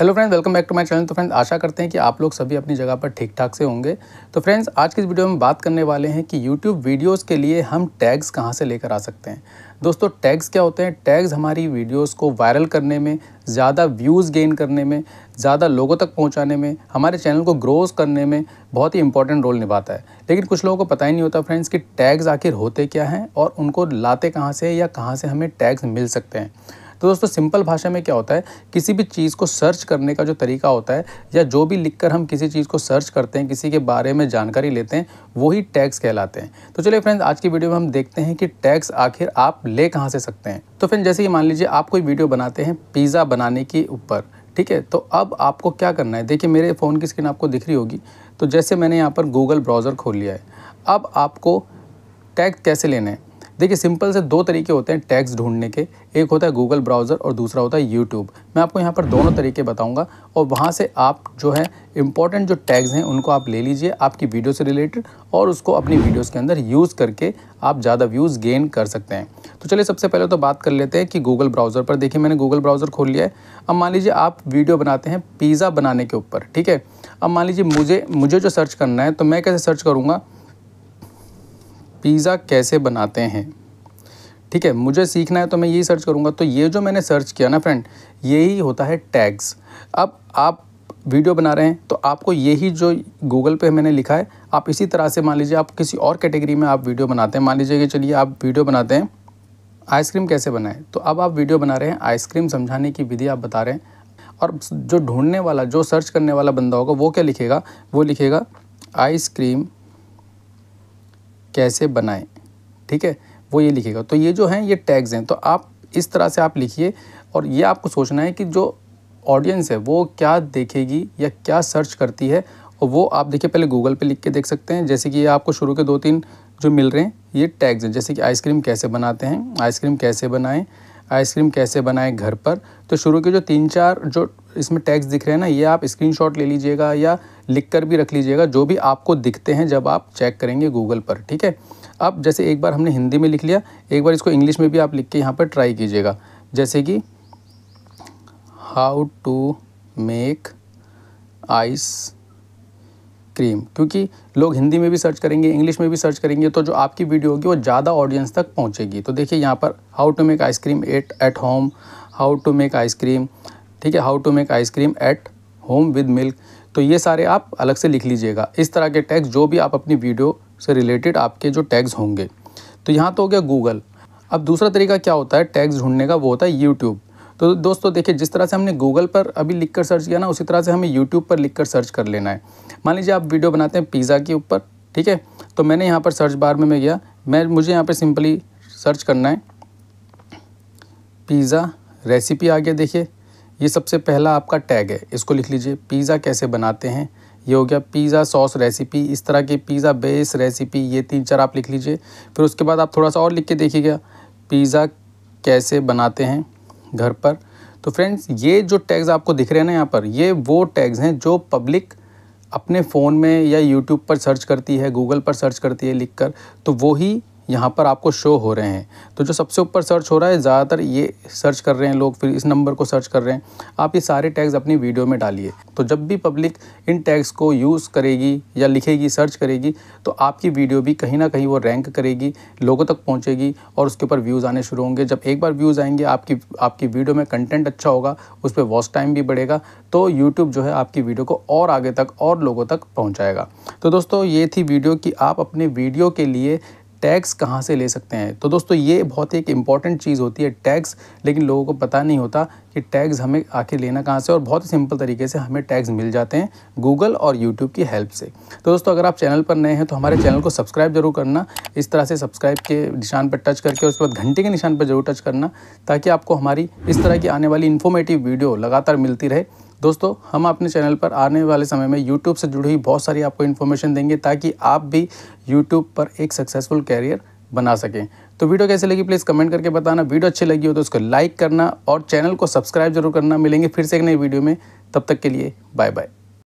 hello friends welcome back to my channel तो friends आशा करते हैं कि आप लोग सभी अपनी जगह पर ठीक ठाक से होंगे तो फ्रेंड्स आज की इस वीडियो में बात करने वाले हैं कि यूट्यूब वीडियोस के लिए हम टैग्स कहां से लेकर आ सकते हैं दोस्तों टैग्स क्या होते हैं टैग्स हमारी वीडियोस को वायरल करने में ज़्यादा व्यूज़ गेन करने में ज़्यादा लोगों तक पहुँचाने में हमारे चैनल को ग्रोज करने में बहुत ही इंपॉर्टेंट रोल निभाता है लेकिन कुछ लोगों को पता ही नहीं होता फ्रेंड्स कि टैग्स आखिर होते क्या हैं और उनको लाते कहाँ से या कहाँ से हमें टैग्स मिल सकते हैं तो दोस्तों सिंपल भाषा में क्या होता है किसी भी चीज़ को सर्च करने का जो तरीका होता है या जो भी लिख कर हम किसी चीज़ को सर्च करते हैं किसी के बारे में जानकारी लेते हैं वही टैक्स कहलाते हैं तो चलिए फ्रेंड्स आज की वीडियो में हम देखते हैं कि टैक्स आखिर आप ले कहाँ से सकते हैं तो फ्रेंड जैसे कि मान लीजिए आप कोई वीडियो बनाते हैं पिज़्ज़ा बनाने के ऊपर ठीक है तो अब आपको क्या करना है देखिए मेरे फ़ोन की स्क्रीन आपको दिख रही होगी तो जैसे मैंने यहाँ पर गूगल ब्राउज़र खोल लिया है अब आपको टैग कैसे लेने हैं देखिए सिंपल से दो तरीके होते हैं टैग्स ढूंढने के एक होता है गूगल ब्राउज़र और दूसरा होता है यूट्यूब मैं आपको यहाँ पर दोनों तरीके बताऊँगा और वहाँ से आप जो है इंपॉर्टेंट जो टैग्स हैं उनको आप ले लीजिए आपकी वीडियो से रिलेटेड और उसको अपनी वीडियोज़ के अंदर यूज़ करके आप ज़्यादा व्यूज़ गेन कर सकते हैं तो चलिए सबसे पहले तो बात कर लेते हैं कि गूगल ब्राउज़र पर देखिए मैंने गूगल ब्राउज़र खोल लिया है अब मान लीजिए आप वीडियो बनाते हैं पिज़्ज़ा बनाने के ऊपर ठीक है अब मान लीजिए मुझे मुझे जो सर्च करना है तो मैं कैसे सर्च करूँगा पिज़्ज़ा कैसे बनाते हैं ठीक है मुझे सीखना है तो मैं यही सर्च करूँगा तो ये जो मैंने सर्च किया ना फ्रेंड यही होता है टैग्स अब आप वीडियो बना रहे हैं तो आपको यही जो गूगल पे मैंने लिखा है आप इसी तरह से मान लीजिए आप किसी और कैटेगरी में आप वीडियो बनाते हैं मान लीजिए कि चलिए आप वीडियो बनाते हैं आइसक्रीम कैसे बनाएं तो अब आप वीडियो बना रहे हैं आइसक्रीम समझाने की विधि आप बता रहे हैं और जो ढूंढने वाला जो सर्च करने वाला बंदा होगा वो क्या लिखेगा वो लिखेगा आइसक्रीम कैसे बनाएं ठीक है वो ये लिखेगा तो ये जो हैं ये टैग्स हैं तो आप इस तरह से आप लिखिए और ये आपको सोचना है कि जो ऑडियंस है वो क्या देखेगी या क्या सर्च करती है और वो आप देखिए पहले गूगल पे लिख के देख सकते हैं जैसे कि ये आपको शुरू के दो तीन जो मिल रहे हैं ये टैग्स हैं जैसे कि आइसक्रीम कैसे बनाते हैं आइसक्रीम कैसे बनाएं आइसक्रीम कैसे बनाएं घर पर तो शुरू के जो तीन चार जो इसमें टैग्स दिख रहे हैं ना ये आप स्क्रीनशॉट ले लीजिएगा या लिख कर भी रख लीजिएगा जो भी आपको दिखते हैं जब आप चेक करेंगे गूगल पर ठीक है अब जैसे एक बार हमने हिंदी में लिख लिया एक बार इसको इंग्लिश में भी आप लिख के यहाँ पर ट्राई कीजिएगा जैसे कि how to make ice cream क्योंकि लोग हिंदी में भी सर्च करेंगे इंग्लिश में भी सर्च करेंगे तो जो आपकी वीडियो होगी वो ज़्यादा ऑडियंस तक पहुँचेगी तो देखिए यहाँ पर how to make ice cream at at home how to make ice cream ठीक है how to make ice cream at home with milk तो ये सारे आप अलग से लिख लीजिएगा इस तरह के टैग्स जो भी आप अपनी वीडियो से रिलेटेड आपके जो टैग्स होंगे तो यहाँ तो हो गया गूगल अब दूसरा तरीका क्या होता है टैग्स ढूंढने का वो होता है यूट्यूब तो दोस्तों देखिए जिस तरह से हमने गूगल पर अभी लिख कर सर्च किया ना उसी तरह से हमें यूट्यूब पर लिख कर सर्च कर लेना है मान लीजिए आप वीडियो बनाते हैं पिज़्ज़ा के ऊपर ठीक है तो मैंने यहाँ पर सर्च बार में मैं गया मैं मुझे यहाँ पर सिंपली सर्च करना है पिज़्ज़ा रेसिपी आ गया देखिए ये सबसे पहला आपका टैग है इसको लिख लीजिए पिज़्ज़ा कैसे बनाते हैं ये हो गया पिज़्ज़ा सॉस रेसिपी इस तरह की पिज़्ज़ा बेस रेसिपी ये तीन चार आप लिख लीजिए फिर उसके बाद आप थोड़ा सा और लिख के देखिएगा पिज़्ज़ा कैसे बनाते हैं घर पर तो फ्रेंड्स ये जो टैग्स आपको दिख रहे हैं ना यहाँ पर ये वो टैग्स हैं जो पब्लिक अपने फ़ोन में या यूट्यूब पर सर्च करती है गूगल पर सर्च करती है लिख कर तो वो ही यहाँ पर आपको शो हो रहे हैं तो जो सबसे ऊपर सर्च हो रहा है ज़्यादातर ये सर्च कर रहे हैं लोग फिर इस नंबर को सर्च कर रहे हैं आप ये सारे टैग्स अपनी वीडियो में डालिए तो जब भी पब्लिक इन टैग्स को यूज़ करेगी या लिखेगी सर्च करेगी तो आपकी वीडियो भी कहीं ना कहीं वो रैंक करेगी लोगों तक पहुँचेगी और उसके ऊपर व्यूज़ आने शुरू होंगे जब एक बार व्यूज़ आएंगे आपकी आपकी वीडियो में कंटेंट अच्छा होगा उस पर वॉच टाइम भी बढ़ेगा तो यूट्यूब जो है आपकी वीडियो को और आगे तक और लोगों तक पहुँचाएगा तो दोस्तों ये थी वीडियो कि आप अपने वीडियो के लिए टैक्स कहाँ से ले सकते हैं तो दोस्तों ये बहुत ही एक इम्पॉर्टेंट चीज़ होती है टैक्स लेकिन लोगों को पता नहीं होता कि टैक्स हमें आखिर लेना कहाँ से और बहुत ही सिंपल तरीके से हमें टैक्स मिल जाते हैं गूगल और यूट्यूब की हेल्प से तो दोस्तों अगर आप चैनल पर नए हैं तो हमारे चैनल को सब्सक्राइब जरूर करना इस तरह से सब्सक्राइब के निशान पर टच करके उसके बाद घंटे के निशान पर जरूर टच करना ताकि आपको हमारी इस तरह की आने वाली इन्फॉर्मेटिव वीडियो लगातार मिलती रहे दोस्तों हम अपने चैनल पर आने वाले समय में यूट्यूब से जुड़ी हुई बहुत सारी आपको इन्फॉर्मेशन देंगे ताकि आप भी यूट्यूब पर एक सक्सेसफुल कैरियर बना सकें तो वीडियो कैसे लगी प्लीज़ कमेंट करके बताना वीडियो अच्छी लगी हो तो उसको लाइक करना और चैनल को सब्सक्राइब जरूर करना मिलेंगे फिर से एक नई वीडियो में तब तक के लिए बाय बाय